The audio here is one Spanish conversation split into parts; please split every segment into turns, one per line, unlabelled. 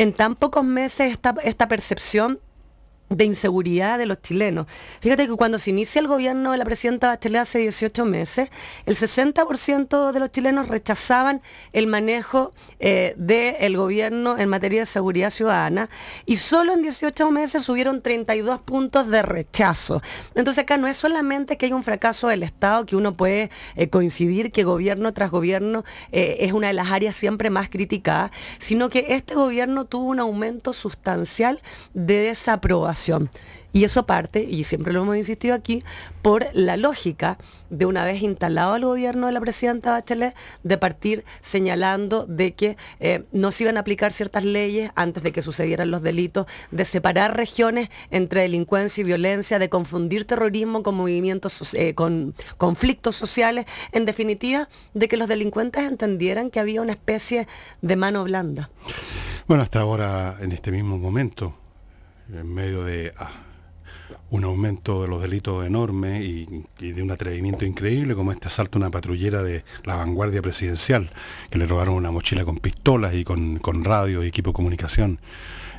en tan pocos meses esta, esta percepción de inseguridad de los chilenos. Fíjate que cuando se inicia el gobierno de la presidenta Bachelet hace 18 meses, el 60% de los chilenos rechazaban el manejo eh, del gobierno en materia de seguridad ciudadana y solo en 18 meses subieron 32 puntos de rechazo. Entonces acá no es solamente que hay un fracaso del Estado, que uno puede eh, coincidir que gobierno tras gobierno eh, es una de las áreas siempre más criticadas, sino que este gobierno tuvo un aumento sustancial de desaprobación y eso parte, y siempre lo hemos insistido aquí, por la lógica de una vez instalado el gobierno de la presidenta Bachelet, de partir señalando de que eh, no se iban a aplicar ciertas leyes antes de que sucedieran los delitos, de separar regiones entre delincuencia y violencia, de confundir terrorismo con movimientos, eh, con conflictos sociales, en definitiva, de que los delincuentes entendieran que había una especie de mano blanda.
Bueno, hasta ahora, en este mismo momento, en medio de ah, un aumento de los delitos enorme y, de un atrevimiento increíble como este asalto a una patrullera de la vanguardia presidencial, que le robaron una mochila con pistolas y con, radio y equipo de comunicación.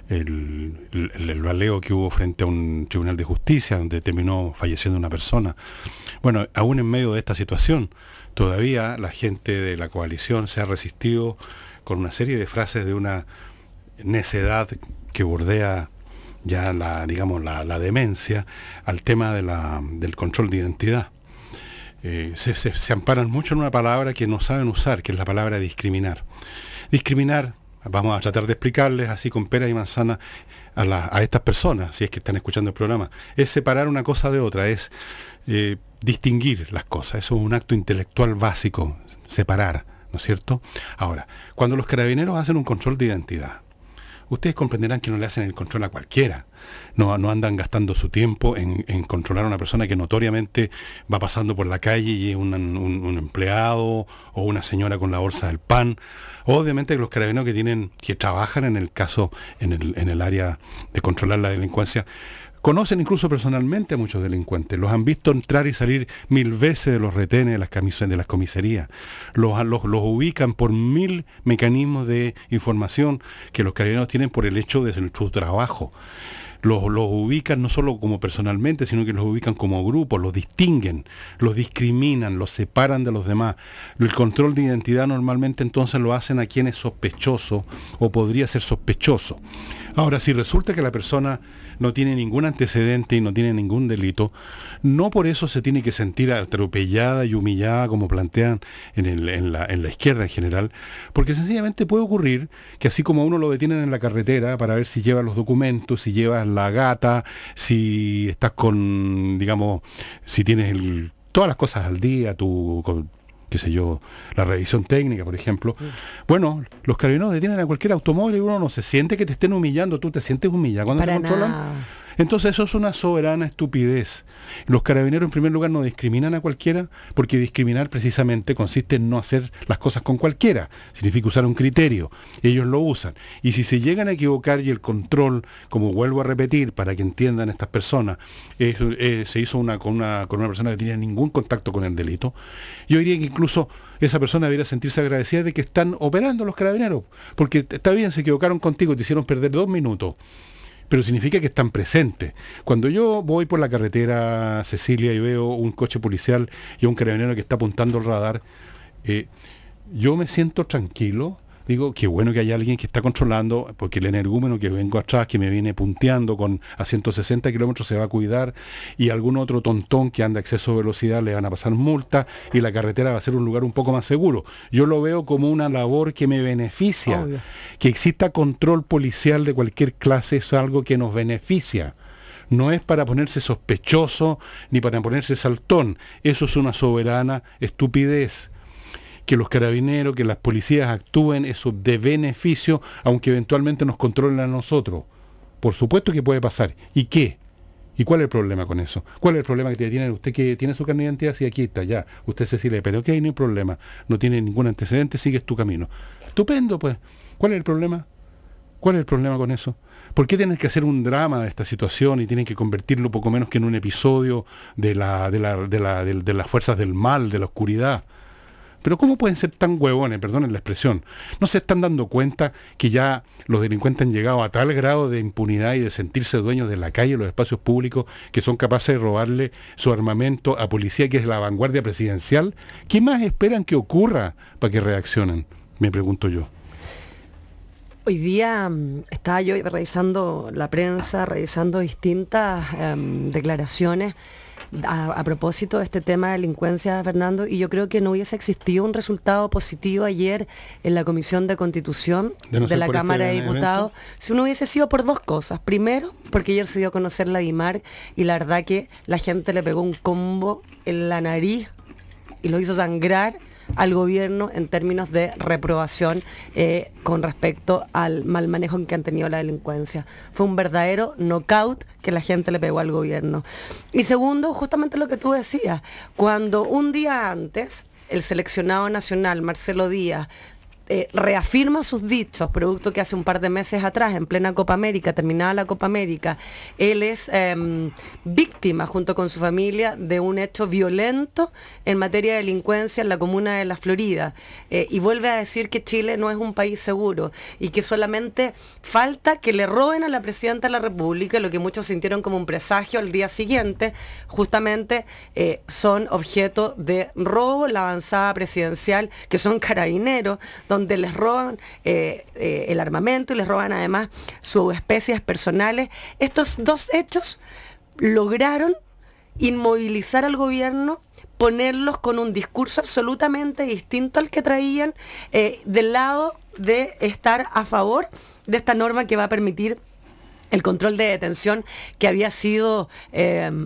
El, el, baleo que hubo frente a un tribunal de justicia donde terminó falleciendo una persona. Bueno, aún en medio de esta situación, todavía la gente de la coalición se ha resistido con una serie de frases de una necedad que bordea ya la, digamos, la, demencia, al tema del control de identidad. Eh, se, amparan mucho en una palabra que no saben usar, que es la palabra discriminar. Discriminar, vamos a tratar de explicarles así con pera y manzana a, estas personas, si es que están escuchando el programa, es separar una cosa de otra, es eh, distinguir las cosas, eso es un acto intelectual básico, separar, ¿no es cierto? Ahora, cuando los carabineros hacen un control de identidad, ustedes comprenderán que no le hacen el control a cualquiera. No, no andan gastando su tiempo en, controlar a una persona que notoriamente va pasando por la calle y es un, empleado o una señora con la bolsa del pan. Obviamente los carabineros que tienen, que trabajan en el caso, en el, en el área de controlar la delincuencia, conocen incluso personalmente a muchos delincuentes, los han visto entrar y salir mil veces de los retenes, de las, de comisarías, los, los ubican por mil mecanismos de información que los carabineros tienen por el hecho de su trabajo. Los, los, ubican no solo como personalmente, sino que los ubican como grupo, los distinguen, los discriminan, los separan de los demás. El control de identidad normalmente entonces lo hacen a quien es sospechoso o podría ser sospechoso. Ahora, si resulta que la persona no tiene ningún antecedente y no tiene ningún delito, no por eso se tiene que sentir atropellada y humillada como plantean en, la, izquierda en general, porque sencillamente puede ocurrir que así como uno lo detienen en la carretera para ver si lleva los documentos, si lleva la gata, si estás con, digamos, si tienes todas las cosas al día, tu, qué sé yo, la revisión técnica, por ejemplo. Bueno, los carabineros detienen a cualquier automóvil y uno no se siente que te estén humillando, tú te sientes humillado cuando te controlan. Entonces eso es una soberana estupidez. Los carabineros en primer lugar no discriminan a cualquiera, porque discriminar precisamente consiste en no hacer las cosas con cualquiera. Significa usar un criterio. Ellos lo usan. Y si se llegan a equivocar y el control, como vuelvo a repetir para que entiendan estas personas, eh, se hizo una, con, una, persona que tenía ningún contacto con el delito, yo diría que incluso esa persona debería sentirse agradecida de que están operando los carabineros. Porque está bien, se equivocaron contigo, te hicieron perder dos minutos pero significa que están presentes. Cuando yo voy por la carretera Cecilia y veo un coche policial y un carabinero que está apuntando el radar, eh, yo me siento tranquilo digo, qué bueno que hay alguien que está controlando, porque el energúmeno que vengo atrás, que me viene punteando con a 160 kilómetros, se va a cuidar, y algún otro tontón que anda a exceso de velocidad le van a pasar multa, y la carretera va a ser un lugar un poco más seguro. Yo lo veo como una labor que me beneficia. Que exista control policial de cualquier clase es algo que nos beneficia no es para ponerse sospechoso ni para ponerse saltón. Eso es una soberana estupidez que los carabineros, que las policías actúen, eso de beneficio, aunque eventualmente nos controlen a nosotros. Por supuesto que puede pasar. ¿Y qué? ¿Y cuál es el problema con eso? ¿Cuál es el problema que tiene usted que tiene su carne de identidad? Si aquí está, ya. Usted se sirve, pero que no hay problema. No tiene ningún antecedente, sigues tu camino. Estupendo, pues. ¿Cuál es el problema? ¿Cuál es el problema con eso? ¿Por qué tienen que hacer un drama de esta situación y tienen que convertirlo poco menos que en un episodio de, de las fuerzas del mal, de la oscuridad? Pero ¿cómo pueden ser tan huevones, perdonen la expresión? ¿No se están dando cuenta que ya los delincuentes han llegado a tal grado de impunidad y de sentirse dueños de la calle, los espacios públicos, que son capaces de robarle su armamento a policía, que es la vanguardia presidencial? ¿Qué más esperan que ocurra para que reaccionen? Me pregunto yo.
Hoy día mm, estaba yo revisando la prensa, revisando distintas em, declaraciones a, propósito de este tema de delincuencia, Fernando, y yo creo que no hubiese existido un resultado positivo ayer en la Comisión de Constitución de, la este Cámara de Diputados si no hubiese sido por dos cosas. Primero, porque ayer se dio a conocer la DIMAR y la verdad que la gente le pegó un combo en la nariz y lo hizo sangrar al gobierno en términos de reprobación eh, con respecto al mal manejo en que han tenido la delincuencia. Fue un verdadero knockout que la gente le pegó al gobierno. Y segundo, justamente lo que tú decías, cuando un día antes el seleccionado nacional Marcelo Díaz eh, reafirma sus dichos, producto que hace un par de meses atrás, en plena Copa América, terminada la Copa América, él es em, víctima junto con su familia de un hecho violento en materia de delincuencia en la comuna de La Florida. Eh, y vuelve a decir que Chile no es un país seguro y que solamente falta que le roben a la Presidenta de la República, lo que muchos sintieron como un presagio al día siguiente, justamente eh, son objeto de robo, la avanzada presidencial, que son carabineros, donde les roban eh, eh, el armamento y les roban además sus especies personales. Estos dos hechos lograron inmovilizar al gobierno ponerlos con un discurso absolutamente distinto al que traían eh, del lado de estar a favor de esta norma que va a permitir el control de detención que había sido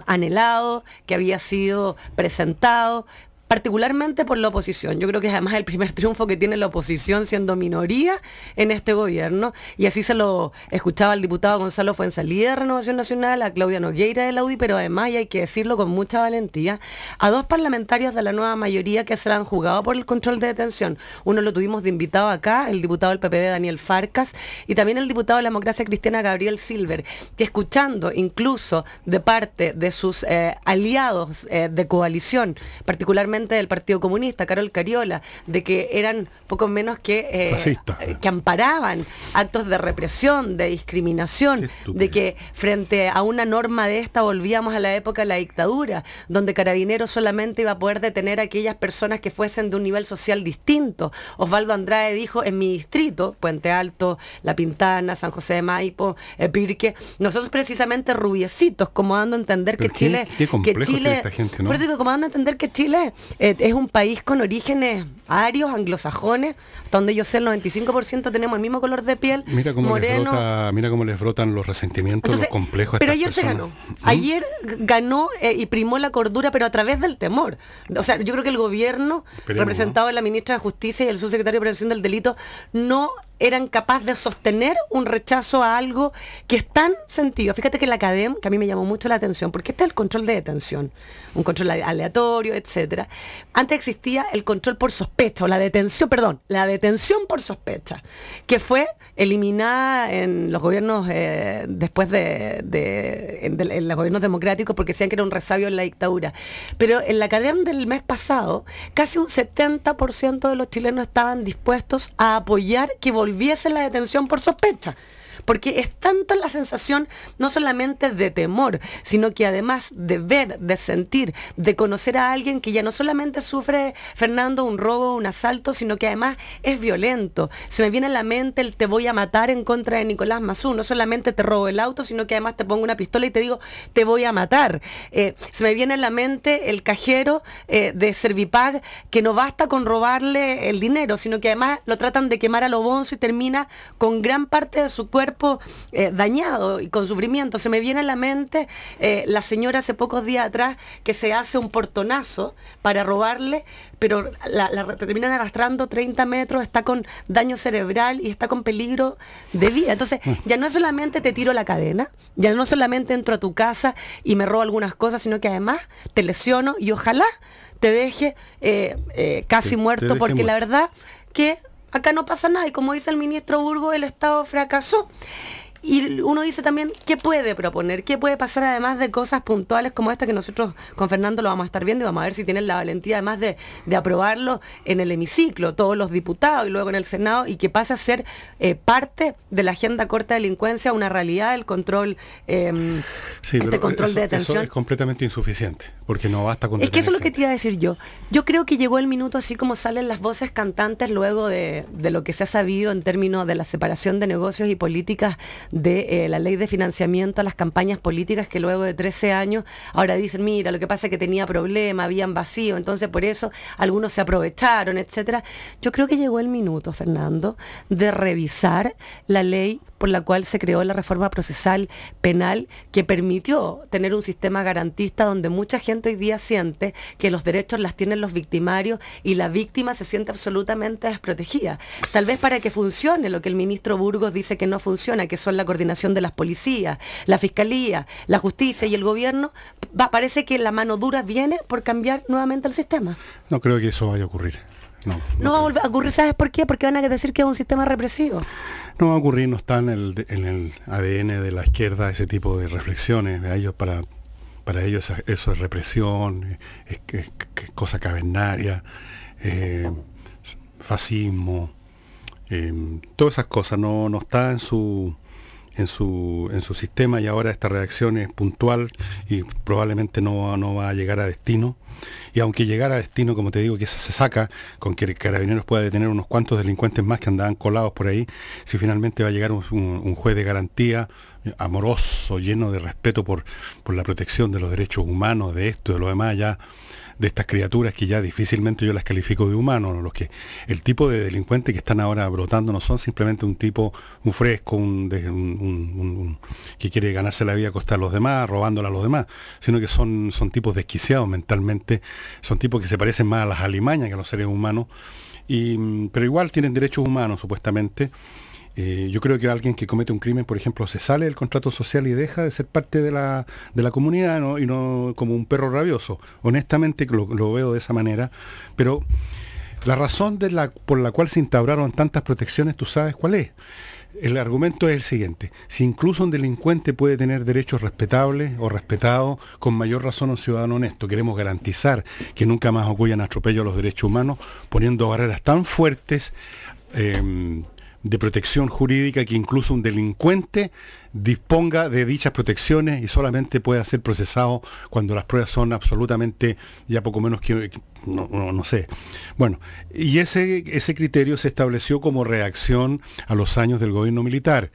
anhelado, que había sido presentado, particularmente por la oposición. Yo creo que es además el primer triunfo que tiene la oposición siendo minoría en este gobierno. Y así se lo escuchaba el diputado Gonzalo Fuensalida de Renovación Nacional, a Claudia Nogueira de la UDI, pero además, y hay que decirlo con mucha valentía, a dos parlamentarios de la nueva mayoría que se la han jugado por el control de detención. Uno lo tuvimos de invitado acá, el diputado del PPD Daniel Farcas, y también el diputado de la democracia cristiana Gabriel Silver, que escuchando incluso de parte de sus eh, aliados eh, de coalición, particularmente del Partido Comunista, Carol Cariola, de que eran poco menos que, eh, eh, eh. que amparaban actos de represión, de discriminación, de que frente a una norma de esta volvíamos a la época de la dictadura, donde Carabinero solamente iba a poder detener a aquellas personas que fuesen de un nivel social distinto. Osvaldo Andrade dijo, en mi distrito, Puente Alto, La Pintana, San José de Maipo, Pirque, nosotros precisamente rubiecitos, como dando a entender que Chile... que Chile, como dando a entender que Chile eh, es un país con orígenes arios, anglosajones, donde yo sé el 95% tenemos el mismo color de piel, moreno.
mira cómo les brotan los resentimientos, los complejos. Pero ayer se ganó. ¿Mm? Ayer
ganó eh, y primó la cordura, pero a través del temor. O sea, yo creo que el gobierno, representado en la ministra de Justicia y el subsecretario de Prevención del Delito, no eran capaces de sostener un rechazo a algo que es tan sentido. Fíjate que la academia, que a mí me llamó mucho la atención, porque este es el control de detención, un control aleatorio, etc. Antes existía el control por sospecha, o la detención, perdón, la detención por sospecha, que fue eliminada en los gobiernos eh, después de, en los gobiernos democráticos porque decían que era un resabio en la dictadura. Pero en la academia del mes pasado, casi un 70% de los chilenos estaban dispuestos a apoyar que volvieran volviese la detención por sospecha. Porque es tanto la sensación no solamente de temor, sino que además de ver, de sentir, de conocer a alguien que ya no solamente sufre Fernando un robo, un asalto, sino que además es violento. Se me viene a la mente el te voy a matar en contra de Nicolás Mazú. No solamente te robo el auto, sino que además te pongo una pistola y te digo te voy a matar. Eh, se me viene a la mente el cajero eh, de Servipag que no basta con robarle el dinero, sino que además lo tratan de quemar a lo bonzo y termina con gran parte de su cuerpo eh, dañado y con sufrimiento. Se me viene a la mente eh, la señora hace pocos días atrás que se hace un portonazo para robarle, pero la, terminan arrastrando 30 metros, está con daño cerebral y está con peligro de vida. Entonces, mm. ya no es solamente te tiro la cadena, ya no solamente entro a tu casa y me robo algunas cosas, sino que además te lesiono y ojalá te deje eh, casi muerto, porque la verdad que acá no pasa nada. Y como dice el ministro Burgo, el Estado fracasó. Y uno dice también, ¿qué puede proponer? ¿Qué puede pasar además de cosas puntuales como esta que nosotros con Fernando lo vamos a estar viendo y vamos a ver si tienen la valentía además de, aprobarlo en el hemiciclo, todos los diputados y luego en el Senado y que pase a ser eh, parte de la agenda corta de delincuencia, una realidad, del control, eh, sí, este control de detención. es
completamente insuficiente, porque no basta con... Es que eso es lo
que te iba a decir yo. Yo creo que llegó el minuto así como salen las voces cantantes luego de, de lo que se ha sabido en términos de la separación de negocios y políticas de eh, la ley de financiamiento a las campañas políticas que luego de 13 años ahora dicen, mira, lo que pasa es que tenía problema, habían vacío, entonces por eso algunos se aprovecharon, etcétera. Yo creo que llegó el minuto, Fernando, de revisar la ley por la cual se creó la reforma procesal penal que permitió tener un sistema garantista donde mucha gente hoy día siente que los derechos las tienen los victimarios y la víctima se siente absolutamente desprotegida. Tal vez para que funcione lo que el ministro Burgos dice que no funciona, que son la coordinación de las policías, la fiscalía, la justicia y el gobierno, parece que la mano dura viene por cambiar nuevamente el sistema.
No creo que eso vaya a ocurrir.
No, va a ocurrir, ¿sabes por qué? Porque van a decir que es un sistema represivo.
No va a ocurrir, no está en el, ADN de la izquierda ese tipo de reflexiones. ellos para, para ellos eso es represión, es, cosa cavernaria, eh, fascismo, eh, todas esas cosas. No, no está en su en su, en su sistema y ahora esta reacción es puntual y probablemente no, no va a llegar a destino. Y aunque llegara a destino, como te digo, que se saca con que el Carabineros pueda detener unos cuantos delincuentes más que andaban colados por ahí, si finalmente va a llegar un, juez de garantía amoroso, lleno de respeto por, por la protección de los derechos humanos, de esto de lo demás, ya de estas criaturas que ya difícilmente yo las califico de humanos, los que el tipo de delincuentes que están ahora brotando no son simplemente un tipo, un fresco, que quiere ganarse la vida a costa de los demás, robándola a los demás, sino que son, son tipos desquiciados mentalmente, son tipos que se parecen más a las alimañas que a los seres humanos, mm, pero igual tienen derechos humanos supuestamente. Eh, yo creo que alguien que comete un crimen, por ejemplo, se sale del contrato social y deja de ser parte de la, comunidad y no como un perro rabioso. Honestamente lo, veo de esa manera. Pero la razón de la, por la cual se instauraron tantas protecciones, tú sabes cuál es. El argumento es el siguiente. Si incluso un delincuente puede tener derechos respetables o respetados, con mayor razón un ciudadano honesto. Queremos garantizar que nunca más ocurran atropellos a los derechos humanos, poniendo barreras tan fuertes eh, de protección jurídica que incluso un delincuente disponga de dichas protecciones y solamente pueda ser procesado cuando las pruebas son absolutamente ya poco menos que, no, sé. Bueno, y ese, ese criterio se estableció como reacción a los años del gobierno militar.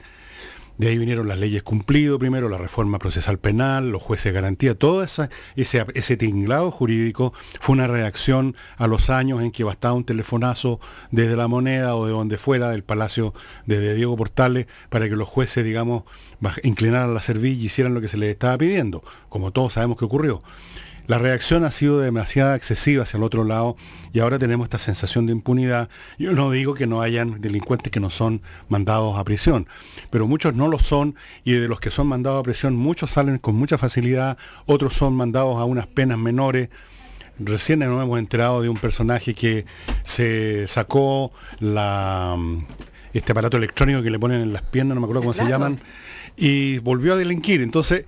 De ahí vinieron las leyes cumplido primero, la reforma procesal penal, los jueces de garantía, todo esa, ese, tinglado jurídico fue una reacción a los años en que bastaba un telefonazo desde la moneda o de donde fuera, del palacio de Diego Portales, para que los jueces, digamos, inclinaran la servilla y hicieran lo que se les estaba pidiendo, como todos sabemos que ocurrió. La reacción ha sido demasiado excesiva hacia el otro lado y ahora tenemos esta sensación de impunidad. Yo no digo que no hayan delincuentes que no son mandados a prisión, pero muchos no lo son y de los que son mandados a prisión muchos salen con mucha facilidad, otros son mandados a unas penas menores. Recién nos hemos enterado de un personaje que se sacó mm, este aparato electrónico que le ponen en las piernas, no me acuerdo cómo se llaman, y volvió a delinquir. Entonces,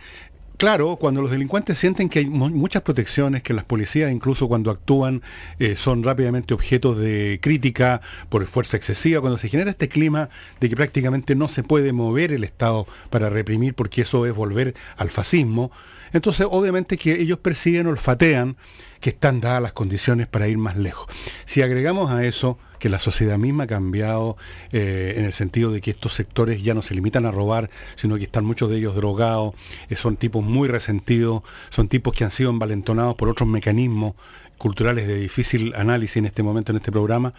claro, cuando los delincuentes sienten que hay muchas protecciones, que las policías incluso cuando actúan eh, son rápidamente objetos de crítica por fuerza excesiva, cuando se genera este clima de que prácticamente no se puede mover el Estado para reprimir porque eso es volver al fascismo, entonces obviamente que ellos persiguen, olfatean que están dadas las condiciones para ir más lejos. Si agregamos a eso que la sociedad misma ha cambiado eh, en el sentido de que estos sectores ya no se limitan a robar, sino que están muchos de ellos drogados, eh, son tipos muy resentidos, son tipos que han sido envalentonados por otros mecanismos culturales de difícil análisis en este momento, en este programa.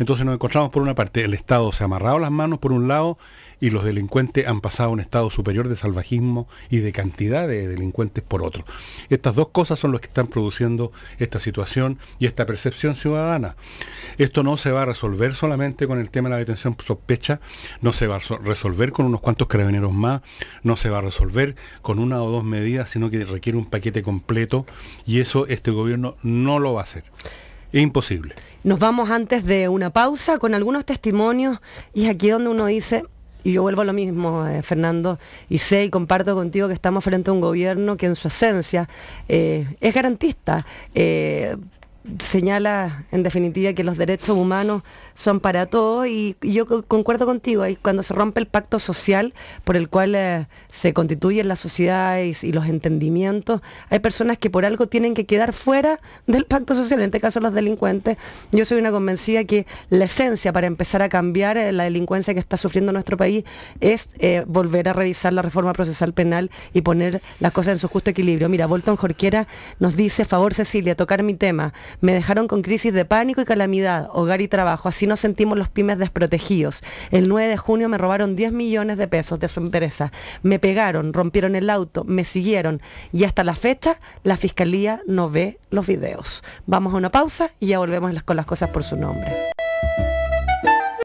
Entonces nos encontramos por una parte, el Estado se ha amarrado las manos por un lado y los delincuentes han pasado a un estado superior de salvajismo y de cantidad de delincuentes por otro. Estas dos cosas son las que están produciendo esta situación y esta percepción ciudadana. Esto no se va a resolver solamente con el tema de la detención sospecha, no se va a resolver con unos cuantos carabineros más, no se va a resolver con una o dos medidas, sino que requiere un paquete completo y eso este gobierno no lo va a hacer. Es imposible.
Nos vamos antes de una pausa con algunos testimonios y aquí donde uno dice, y yo vuelvo a lo mismo, eh, Fernando, y sé y comparto contigo que estamos frente a un gobierno que en su esencia eh, es garantista. Eh, señala en definitiva que los derechos humanos son para todos y, yo concuerdo contigo, y cuando se rompe el pacto social por el cual eh, se constituyen las sociedades y los entendimientos, hay personas que por algo tienen que quedar fuera del pacto social, en este caso los delincuentes. Yo soy una convencida que la esencia para empezar a cambiar eh, la delincuencia que está sufriendo nuestro país es eh, volver a revisar la reforma procesal penal y poner las cosas en su justo equilibrio. Mira, Bolton Jorquera nos dice, favor Cecilia, tocar mi tema me dejaron con crisis de pánico y calamidad, hogar y trabajo. Así nos sentimos los pymes desprotegidos. El 9 de junio me robaron 10 millones de pesos de su empresa. Me pegaron, rompieron el auto, me siguieron. Y hasta la fecha, la fiscalía no ve los videos. Vamos a una pausa y ya volvemos con las cosas por su nombre.